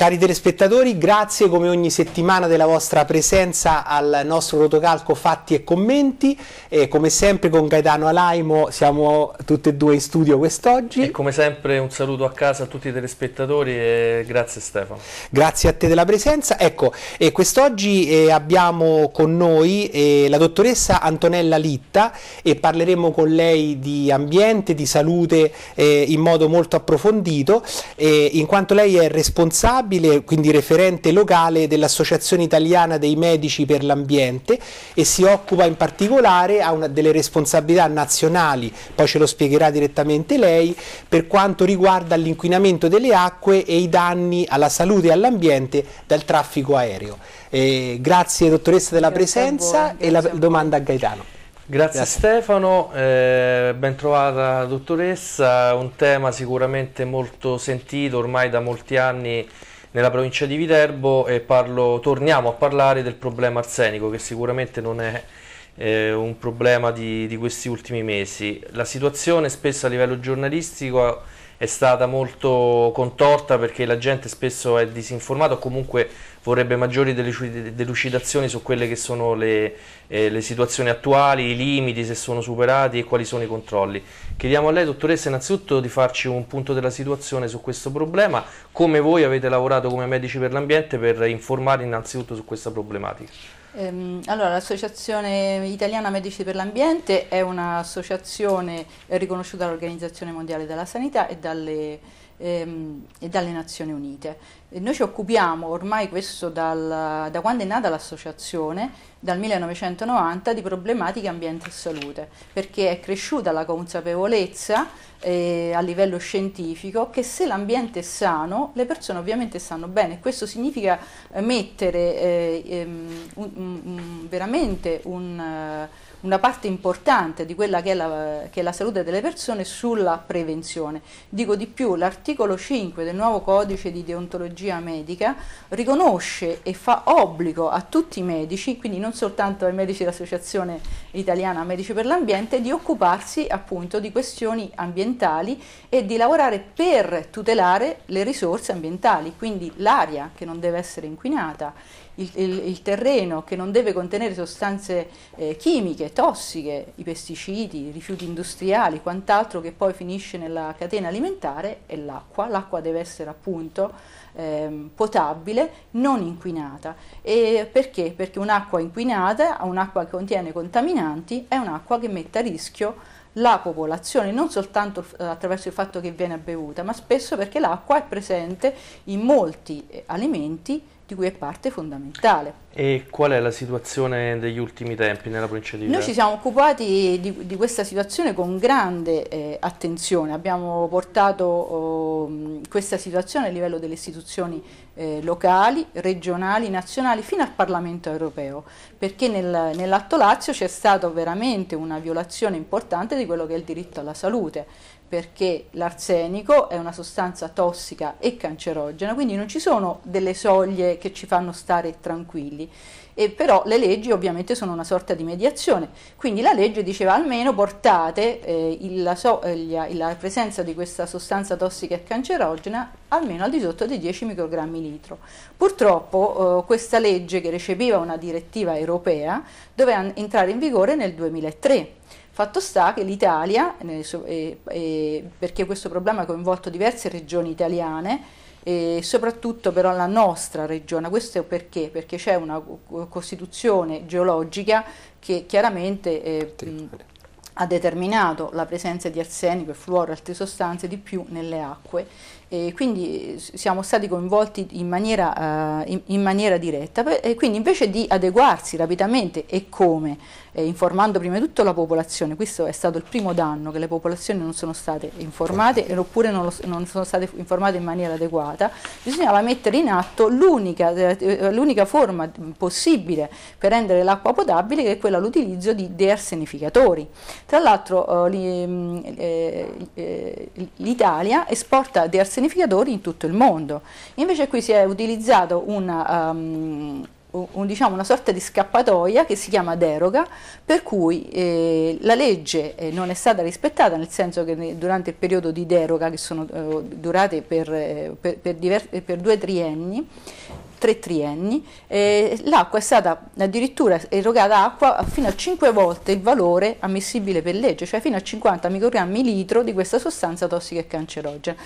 Cari telespettatori, grazie come ogni settimana della vostra presenza al nostro rotocalco Fatti e Commenti. E come sempre con Gaetano Alaimo siamo tutti e due in studio quest'oggi. E come sempre un saluto a casa a tutti i telespettatori e grazie Stefano. Grazie a te della presenza. Ecco, quest'oggi eh, abbiamo con noi eh, la dottoressa Antonella Litta e parleremo con lei di ambiente, di salute eh, in modo molto approfondito, in quanto lei è responsabile responsabile, quindi referente locale dell'Associazione Italiana dei Medici per l'Ambiente e si occupa in particolare, ha una, delle responsabilità nazionali, poi ce lo spiegherà direttamente lei, per quanto riguarda l'inquinamento delle acque e i danni alla salute e all'ambiente dal traffico aereo. Eh, grazie dottoressa della grazie presenza e la domanda a Gaetano. Grazie, Grazie, Stefano, eh, ben trovata dottoressa, un tema sicuramente molto sentito ormai da molti anni nella provincia di Viterbo e parlo, torniamo a parlare del problema arsenico che sicuramente non è eh, un problema di, di questi ultimi mesi. La situazione spesso a livello giornalistico è stata molto contorta perché la gente spesso è disinformata o comunque vorrebbe maggiori delucidazioni su quelle che sono le, eh, le situazioni attuali, i limiti se sono superati e quali sono i controlli. Chiediamo a lei, dottoressa, innanzitutto di farci un punto della situazione su questo problema, come voi avete lavorato come medici per l'ambiente per informare innanzitutto su questa problematica. Ehm, allora, l'Associazione Italiana Medici per l'Ambiente è un'associazione riconosciuta dall'Organizzazione Mondiale della Sanità e dalle, ehm, e dalle Nazioni Unite. E noi ci occupiamo ormai questo dal, da quando è nata l'associazione, dal 1990, di problematiche ambiente e salute, perché è cresciuta la consapevolezza eh, a livello scientifico che se l'ambiente è sano le persone ovviamente stanno bene. Questo significa mettere eh, um, un, veramente un... Uh, una parte importante di quella che è, la, che è la salute delle persone sulla prevenzione. Dico di più, l'articolo 5 del nuovo codice di deontologia medica riconosce e fa obbligo a tutti i medici, quindi non soltanto ai medici dell'Associazione Italiana Medici per l'Ambiente, di occuparsi appunto di questioni ambientali e di lavorare per tutelare le risorse ambientali, quindi l'aria che non deve essere inquinata, il, il, il terreno che non deve contenere sostanze eh, chimiche, tossiche, i pesticidi, i rifiuti industriali, quant'altro che poi finisce nella catena alimentare è l'acqua. L'acqua deve essere appunto ehm, potabile, non inquinata. E perché? Perché un'acqua inquinata, un'acqua che contiene contaminanti, è un'acqua che mette a rischio la popolazione, non soltanto eh, attraverso il fatto che viene bevuta, ma spesso perché l'acqua è presente in molti eh, alimenti di cui è parte fondamentale. E qual è la situazione degli ultimi tempi nella provincia di Ivrea? Noi ci siamo occupati di, di questa situazione con grande eh, attenzione, abbiamo portato oh, questa situazione a livello delle istituzioni eh, locali, regionali, nazionali, fino al Parlamento europeo, perché nel, nell'atto Lazio c'è stata veramente una violazione importante di quello che è il diritto alla salute perché l'arsenico è una sostanza tossica e cancerogena, quindi non ci sono delle soglie che ci fanno stare tranquilli. E però le leggi ovviamente sono una sorta di mediazione, quindi la legge diceva almeno portate eh, il, so, eh, la, presenza di questa sostanza tossica e cancerogena almeno al di sotto dei 10 microgrammi litro. Purtroppo eh, questa legge che recepiva una direttiva europea doveva entrare in vigore nel 2003 Fatto sta che l'Italia, perché questo problema ha coinvolto diverse regioni italiane, e soprattutto però la nostra regione, questo perché? Perché c'è una costituzione geologica che chiaramente eh, ha determinato la presenza di arsenico e fluoro e altre sostanze di più nelle acque e quindi eh, siamo stati coinvolti in maniera, uh, in, in maniera diretta e quindi invece di adeguarsi rapidamente e come eh, informando prima di tutto la popolazione. Questo è stato il primo danno, che le popolazioni non sono state informate certo. oppure non, lo, non sono state informate in maniera adeguata. Bisognava mettere in atto l'unica, eh, eh, forma possibile per rendere l'acqua potabile, che è quella l'utilizzo di dearsenificatori. Tra l'altro eh, mm, l'Italia esporta dearsenificatori in tutto il mondo. Invece qui si è utilizzato una... Um, un, diciamo, una sorta di scappatoia che si chiama deroga, per cui eh, la legge eh, non è stata rispettata, nel senso che ne, durante il periodo di deroga, che sono eh, durate per, eh, per, per, diver- per due trienni, tre trienni, eh, l'acqua è stata addirittura erogata acqua fino a 5 volte il valore ammissibile per legge, cioè fino a 50 microgrammi litro di questa sostanza tossica e cancerogena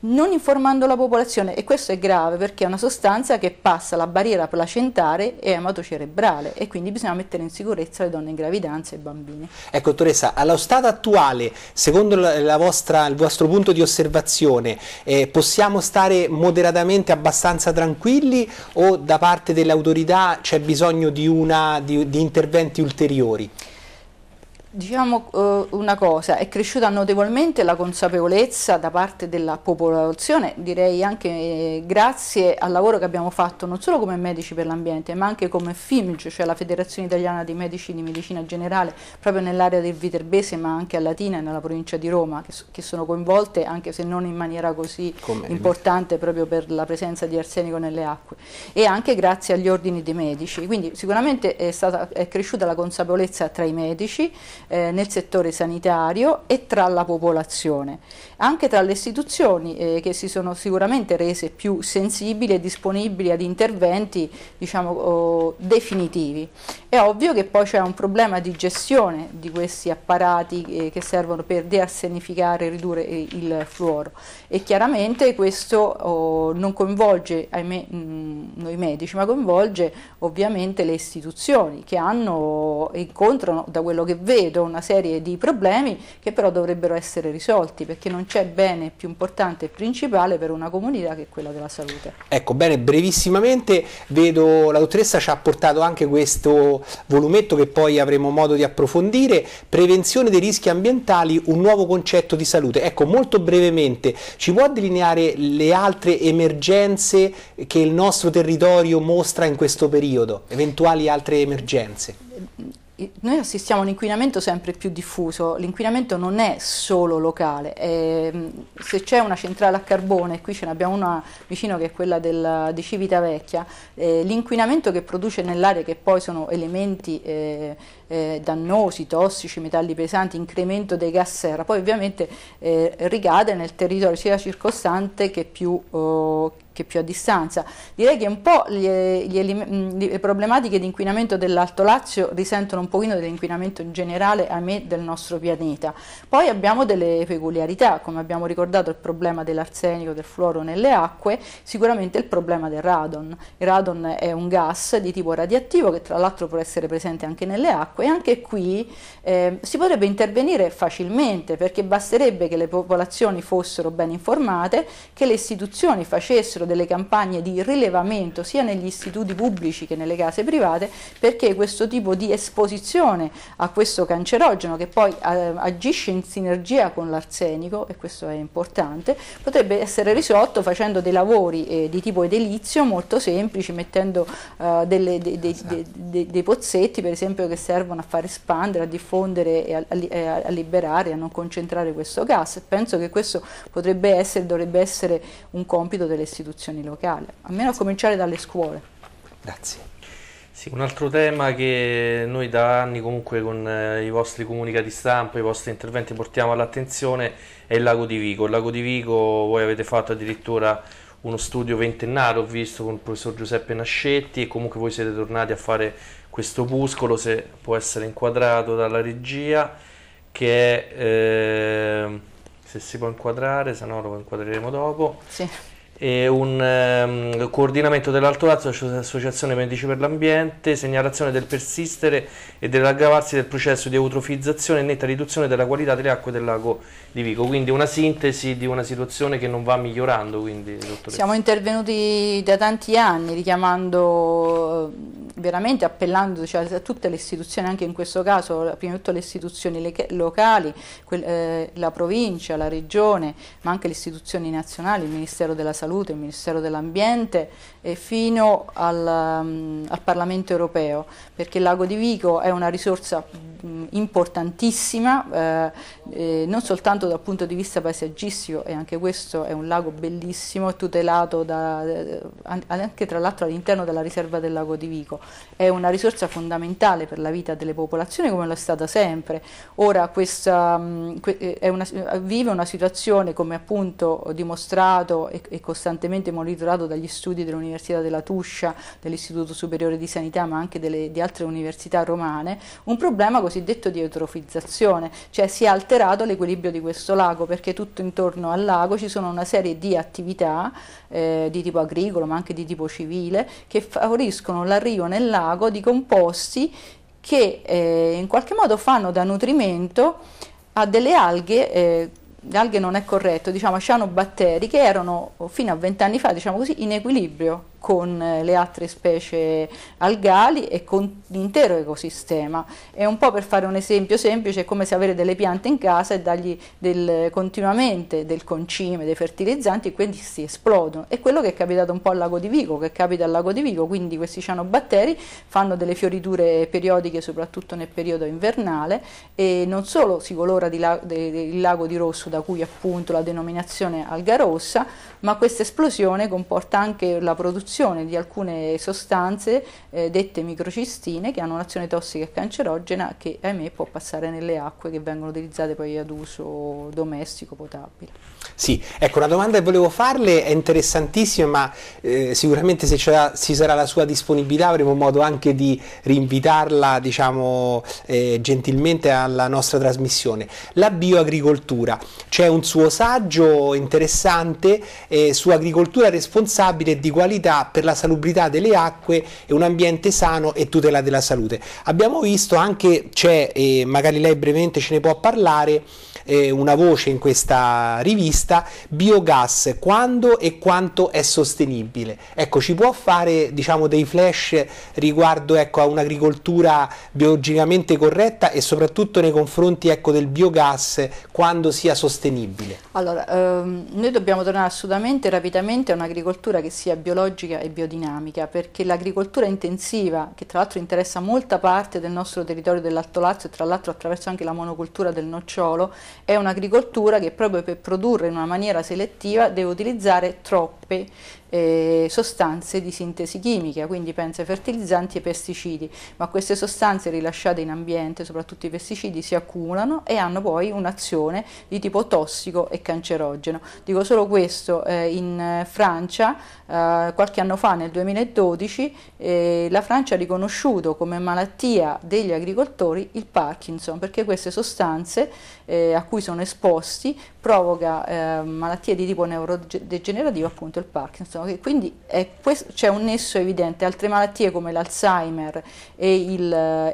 non informando la popolazione e questo è grave perché è una sostanza che passa la barriera placentare e ematocerebrale e quindi bisogna mettere in sicurezza le donne in gravidanza e i bambini. Ecco dottoressa, allo stato attuale, secondo vostra, il vostro punto di osservazione, eh, possiamo stare moderatamente abbastanza tranquilli o da parte delle autorità c'è bisogno di, una, di, di interventi ulteriori? Diciamo eh, una cosa, è cresciuta notevolmente la consapevolezza da parte della popolazione, direi anche eh, grazie al lavoro che abbiamo fatto non solo come medici per l'ambiente ma anche come FIMG, cioè la Federazione Italiana dei Medici di Medicina Generale, proprio nell'area del Viterbese ma anche a Latina e nella provincia di Roma che, che, sono coinvolte anche se non in maniera così come importante il... proprio per la presenza di arsenico nelle acque e anche grazie agli ordini dei medici, quindi sicuramente è, stata, è cresciuta la consapevolezza tra i medici eh, nel settore sanitario e tra la popolazione, anche tra le istituzioni eh, che si sono sicuramente rese più sensibili e disponibili ad interventi diciamo, oh, definitivi. È ovvio che poi c'è un problema di gestione di questi apparati eh, che servono per dearsenificare e ridurre eh, il fluoro e chiaramente questo oh, non coinvolge ahimè, mh, mm, noi medici ma coinvolge ovviamente le istituzioni che hanno, incontrano da quello che vedo subito una serie di problemi che però dovrebbero essere risolti perché non c'è bene più importante e principale per una comunità che è quella della salute. Ecco, bene, brevissimamente vedo la dottoressa ci ha portato anche questo volumetto che poi avremo modo di approfondire, prevenzione dei rischi ambientali, un nuovo concetto di salute. Ecco, molto brevemente, ci può delineare le altre emergenze che il nostro territorio mostra in questo periodo, eventuali altre emergenze? noi assistiamo a un inquinamento sempre più diffuso, l'inquinamento non è solo locale, è, mm, se c'è una centrale a carbone, qui ce n'abbiamo una vicino che è quella della, di Civitavecchia, eh, l'inquinamento che produce nell'aria, che poi sono elementi eh, eh, dannosi, tossici, metalli pesanti, incremento dei gas serra, poi ovviamente eh, ricade nel territorio sia circostante che più... Oh, che più a distanza. Direi che un po' le, le, le problematiche di inquinamento dell'Alto Lazio risentono un pochino dell'inquinamento in generale, ahimè, del nostro pianeta. Poi abbiamo delle peculiarità, come abbiamo ricordato il problema dell'arsenico, del fluoro nelle acque, sicuramente il problema del radon. Il radon è un gas di tipo radioattivo che tra l'altro può essere presente anche nelle acque e anche qui eh, si potrebbe intervenire facilmente perché basterebbe che le popolazioni fossero ben informate, che le istituzioni facessero delle campagne di rilevamento sia negli istituti pubblici che nelle case private perché questo tipo di esposizione a questo cancerogeno che poi eh, agisce in sinergia con l'arsenico e questo è importante potrebbe essere risolto facendo dei lavori eh, di tipo edilizio molto semplici mettendo eh, delle, de, de, de, dei pozzetti per esempio che servono a far espandere, a diffondere e a, a, a liberare, a non concentrare questo gas penso che questo potrebbe essere, dovrebbe essere un compito delle istituzioni amministrazioni locali, almeno a cominciare dalle scuole. Grazie. Sì, un altro tema che noi da anni comunque con eh, i vostri comunicati stampa, i vostri interventi portiamo all'attenzione è il lago di Vico. Il lago di Vico voi avete fatto addirittura uno studio ventennale, ho visto con il professor Giuseppe Nascetti e comunque voi siete tornati a fare questo opuscolo, se può essere inquadrato dalla regia, che è, eh, se si può inquadrare, se no lo inquadreremo dopo. Sì e un um, coordinamento dell'Alto Lazio, Associazione Medici per l'Ambiente, segnalazione del persistere e dell'aggravarsi del processo di eutrofizzazione e netta riduzione della qualità delle acque del lago di Vico, quindi una sintesi di una situazione che non va migliorando. Quindi, Siamo intervenuti da tanti anni richiamando, eh, veramente appellando cioè, a tutte le istituzioni, anche in questo caso, prima di tutto le istituzioni locali, eh, la provincia, la regione, ma anche le istituzioni nazionali, il Ministero della Salute Salute, il Ministero dell'Ambiente fino al, mm, al, Parlamento europeo, perché il lago di Vico è una risorsa mm, importantissima, eh, non soltanto dal punto di vista paesaggistico, e anche questo è un lago bellissimo, tutelato da, eh, anche tra l'altro all'interno della riserva del lago di Vico, è una risorsa fondamentale per la vita delle popolazioni come lo è stata sempre. Ora questa, mm, eh, una, vive una situazione come appunto dimostrato e, e costantemente monitorato dagli studi dell'Università dell'Università della Tuscia, dell'Istituto Superiore di Sanità, ma anche delle, di altre università romane, un problema cosiddetto di eutrofizzazione, cioè si è alterato l'equilibrio di questo lago perché tutto intorno al lago ci sono una serie di attività eh, di tipo agricolo ma anche di tipo civile che favoriscono l'arrivo nel lago di composti che eh, in qualche modo fanno da nutrimento a delle alghe eh, alghe non è corretto, diciamo cianobatteri che erano fino a vent'anni fa diciamo così, in equilibrio con eh, le altre specie algali e con l'intero ecosistema. È un po' per fare un esempio semplice, è come se avere delle piante in casa e dargli del, continuamente del concime, dei fertilizzanti, e quindi si esplodono. È quello che è capitato un po' al lago di Vico, che capita al lago di Vico, quindi questi cianobatteri fanno delle fioriture periodiche soprattutto nel periodo invernale e non solo si colora la, de, de, il lago di rosso da cui appunto la denominazione alga rossa, ma questa esplosione comporta anche la produzione l'introduzione di alcune sostanze eh, dette microcistine che hanno un'azione tossica e cancerogena che ahimè può passare nelle acque che vengono utilizzate poi ad uso domestico potabile. Sì, ecco una domanda che volevo farle è interessantissima ma eh, sicuramente se ci sarà la sua disponibilità avremo modo anche di rinvitarla diciamo eh, gentilmente alla nostra trasmissione. La bioagricoltura, c'è un suo saggio interessante eh, su agricoltura responsabile e di qualità per la salubrità delle acque e un ambiente sano e tutela della salute. Abbiamo visto anche, c'è, e magari lei brevemente ce ne può parlare, eh, una voce in questa rivista, biogas quando e quanto è sostenibile. Ecco, ci può fare diciamo, dei flash riguardo ecco, a un'agricoltura biologicamente corretta e soprattutto nei confronti ecco, del biogas quando sia sostenibile? Allora, ehm, noi dobbiamo tornare assolutamente rapidamente a un'agricoltura che sia biologica e biodinamica perché l'agricoltura intensiva, che tra l'altro interessa molta parte del nostro territorio dell'Alto Lazio e tra l'altro attraverso anche la monocultura del nocciolo, è un'agricoltura che proprio per produrre in una maniera selettiva deve utilizzare troppe eh, sostanze di sintesi chimica, quindi pensa ai fertilizzanti e ai pesticidi, ma queste sostanze rilasciate in ambiente, soprattutto i pesticidi, si accumulano e hanno poi un'azione di tipo tossico e cancerogeno. Dico solo questo, eh, in Francia eh, qualche anno fa, nel 2012, eh, la Francia ha riconosciuto come malattia degli agricoltori il Parkinson, perché queste sostanze eh, a cui sono esposti provoca eh, malattie di tipo neurodegenerativo, appunto il Parkinson. Quindi eh, c'è un nesso evidente. Altre malattie come l'Alzheimer e,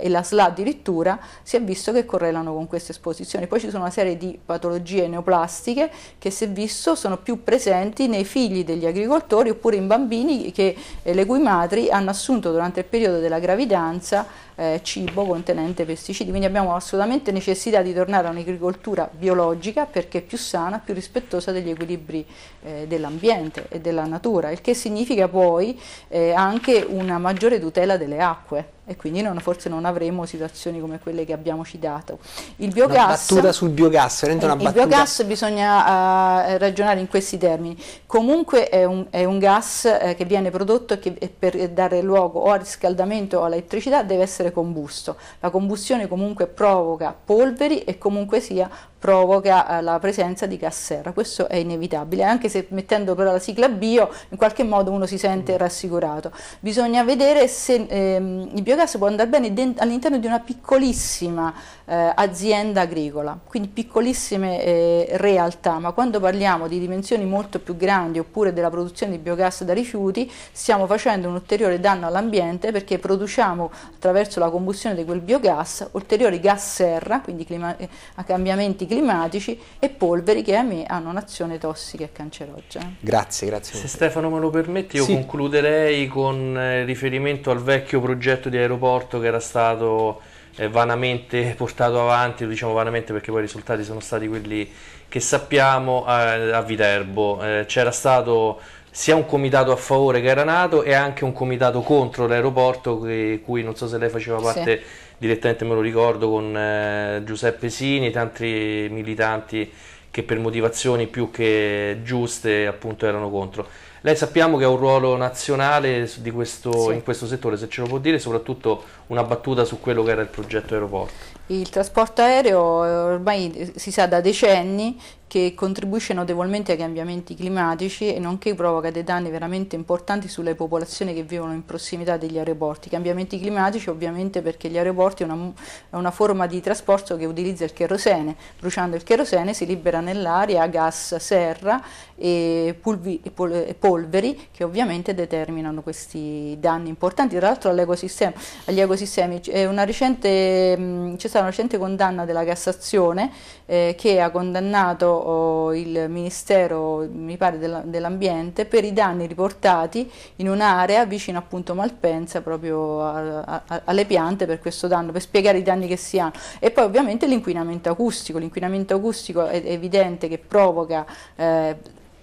e, la SLA addirittura si è visto che correlano con queste esposizioni. Poi ci sono una serie di patologie neoplastiche che si è visto sono più presenti nei figli degli agricoltori oppure in bambini che, eh, le cui madri hanno assunto durante il periodo della gravidanza eh, cibo contenente pesticidi, quindi abbiamo assolutamente necessità di tornare a un'agricoltura biologica perché è più sana, più rispettosa degli equilibri eh, dell'ambiente e della natura, il che significa poi eh, anche una maggiore tutela delle acque e quindi non, forse non avremo situazioni come quelle che abbiamo citato. Il biogas, una battuta sul biogas, eh, una battuta. Il biogas bisogna uh, ragionare in questi termini, comunque è un, è un gas eh, che viene prodotto e che per dare luogo o al riscaldamento o all'elettricità deve essere combusto, la combustione comunque provoca polveri e comunque sia provoca eh, la presenza di gas serra, questo è inevitabile, anche se mettendo però la sigla bio in qualche modo uno si sente mm. rassicurato. Bisogna vedere se ehm, il biogas può andare bene all'interno di una piccolissima eh, azienda agricola, quindi piccolissime eh, realtà, ma quando parliamo di dimensioni molto più grandi oppure della produzione di biogas da rifiuti, stiamo facendo un ulteriore danno all'ambiente perché produciamo attraverso la combustione di quel biogas ulteriori gas serra, quindi clima- eh, cambiamenti climatici, climatici e polveri che a me hanno un'azione tossica e cancerogena. Grazie, grazie. Se Stefano me lo permette, io sì. concluderei con eh, riferimento al vecchio progetto di aeroporto che era stato eh, vanamente portato avanti, diciamo vanamente perché poi i risultati sono stati quelli che sappiamo a Viterbo. Eh, c'era stato sia un comitato a favore che era nato e anche un comitato contro l'aeroporto cui non so se lei faceva parte sì direttamente me lo ricordo con eh, Giuseppe Sini, tanti militanti che per motivazioni più che giuste appunto erano contro. Lei sappiamo che ha un ruolo nazionale questo, sì. in questo settore, se ce lo può dire, soprattutto una battuta su quello che era il progetto aeroporto. Il trasporto aereo eh, ormai eh, si sa da decenni che contribuisce notevolmente ai cambiamenti climatici e nonché provoca dei danni veramente importanti sulle popolazioni che vivono in prossimità degli aeroporti. Cambiamenti climatici ovviamente perché gli aeroporti è una, è una forma di trasporto che utilizza il cherosene, bruciando il cherosene si libera nell'aria gas, serra e polvere polveri che ovviamente determinano questi danni importanti, tra l'altro agli ecosistemi. Recente, c'è stata una recente condanna della Cassazione eh, che ha condannato oh, il Ministero mi pare, della, dell'Ambiente per i danni riportati in un'area vicino appunto a Malpensa proprio a, a, alle piante per questo danno, per spiegare i danni che si hanno. E poi ovviamente l'inquinamento acustico, l'inquinamento acustico è, è evidente che provoca eh,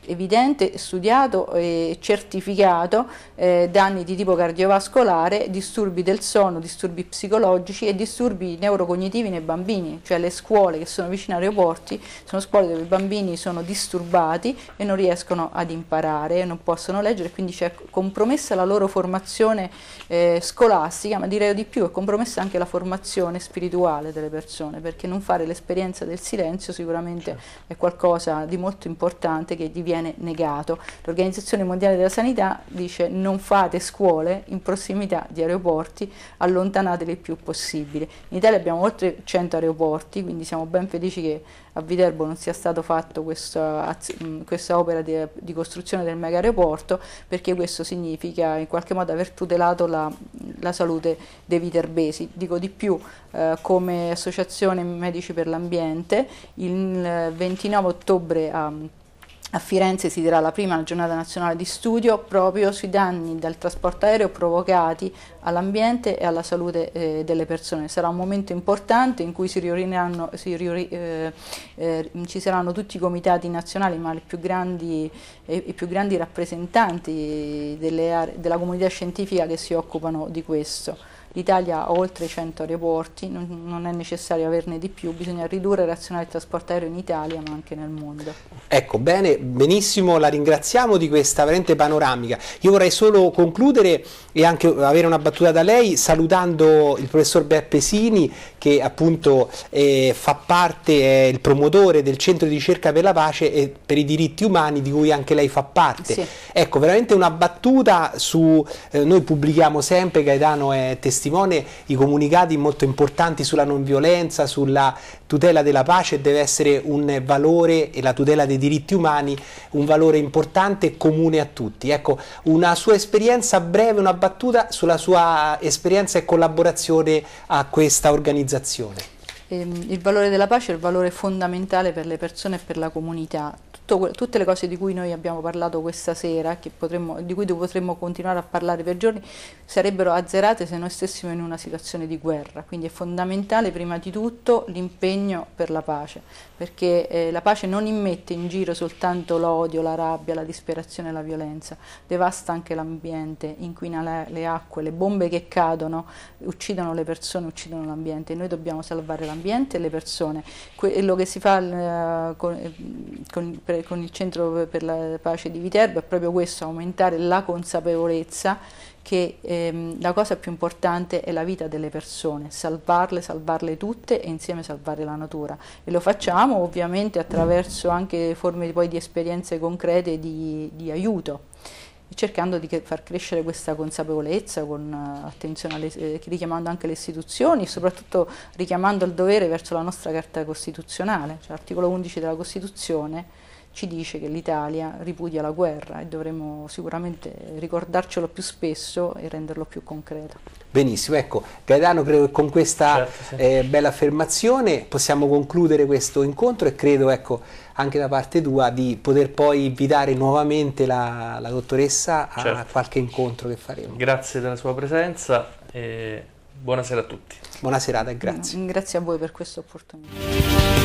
evidente, studiato e certificato eh, danni di tipo cardiovascolare, disturbi del sonno, disturbi psicologici e disturbi neurocognitivi nei bambini, cioè le scuole che sono vicine a aeroporti sono scuole dove i bambini sono disturbati e non riescono ad imparare, non possono leggere, quindi c'è compromessa la loro formazione eh, scolastica, ma direi di più è compromessa anche la formazione spirituale delle persone, perché non fare l'esperienza del silenzio sicuramente certo. è qualcosa di molto importante che diviene viene negato. L'Organizzazione Mondiale della Sanità dice non fate scuole in prossimità di aeroporti, allontanateli il più possibile. In Italia abbiamo oltre 100 aeroporti, quindi siamo ben felici che a Viterbo non sia stata fatta questa, questa, opera di, di costruzione del mega aeroporto, perché questo significa in qualche modo aver tutelato la, la salute dei viterbesi. Dico di più, eh, come associazione Medici per l'Ambiente, il 29 ottobre a a Firenze si dirà la prima giornata nazionale di studio proprio sui danni del trasporto aereo provocati all'ambiente e alla salute eh, delle persone. Sarà un momento importante in cui si si riori, eh, eh, ci saranno tutti i comitati nazionali, ma più grandi, eh, i più grandi rappresentanti della comunità scientifica che si occupano di questo. L'Italia ha oltre 100 aeroporti, non, non, è necessario averne di più, bisogna ridurre e razionare il trasporto aereo in Italia ma anche nel mondo. Ecco, bene, benissimo, la ringraziamo di questa veramente panoramica. Io vorrei solo concludere e anche avere una battuta da lei salutando il professor Beppe Sini che appunto eh, fa parte, è il promotore del Centro di ricerca per la pace e per i diritti umani di cui anche lei fa parte. Sì. Ecco, veramente una battuta su, eh, noi pubblichiamo sempre, Gaetano è testimone testimone i comunicati molto importanti sulla non violenza, sulla tutela della pace deve essere un valore e la tutela dei diritti umani un valore importante e comune a tutti. Ecco, una sua esperienza breve, una battuta sulla sua esperienza e collaborazione a questa organizzazione. Ehm, il valore della pace è il valore fondamentale per le persone e per la comunità. Tutto, tutte le cose di cui noi abbiamo parlato questa sera, potremmo, di cui potremmo continuare a parlare per giorni, sarebbero azzerate se noi stessimo in una situazione di guerra. Quindi è fondamentale prima di tutto l'impegno per la pace, perché eh, la pace non immette in giro soltanto l'odio, la rabbia, la disperazione e la violenza, devasta anche l'ambiente, inquina le, le acque, le bombe che cadono, uccidono le persone, uccidono l'ambiente noi dobbiamo salvare l'ambiente l'ambiente e le persone. Quello che si fa eh, con, eh, con il Centro per la Pace di Viterbo è proprio questo, aumentare la consapevolezza che ehm, la cosa più importante è la vita delle persone, salvarle, salvarle tutte e insieme salvare la natura. E lo facciamo ovviamente attraverso anche forme poi, di esperienze concrete di, di aiuto cercando di far crescere questa consapevolezza con eh, attenzione alle, eh, richiamando anche le istituzioni e soprattutto richiamando il dovere verso la nostra Carta Costituzionale, cioè l'articolo 11 della Costituzione ci dice che l'Italia ripudia la guerra e dovremmo sicuramente ricordarcelo più spesso e renderlo più concreto. Benissimo, ecco Gaetano credo che con questa certo, sì. eh, bella affermazione possiamo concludere questo incontro e credo ecco, anche da parte tua di poter poi invitare nuovamente la, la dottoressa a certo. qualche incontro che faremo. Grazie della sua presenza e buonasera a tutti. Buona serata e grazie. No, grazie a voi per questa opportunità.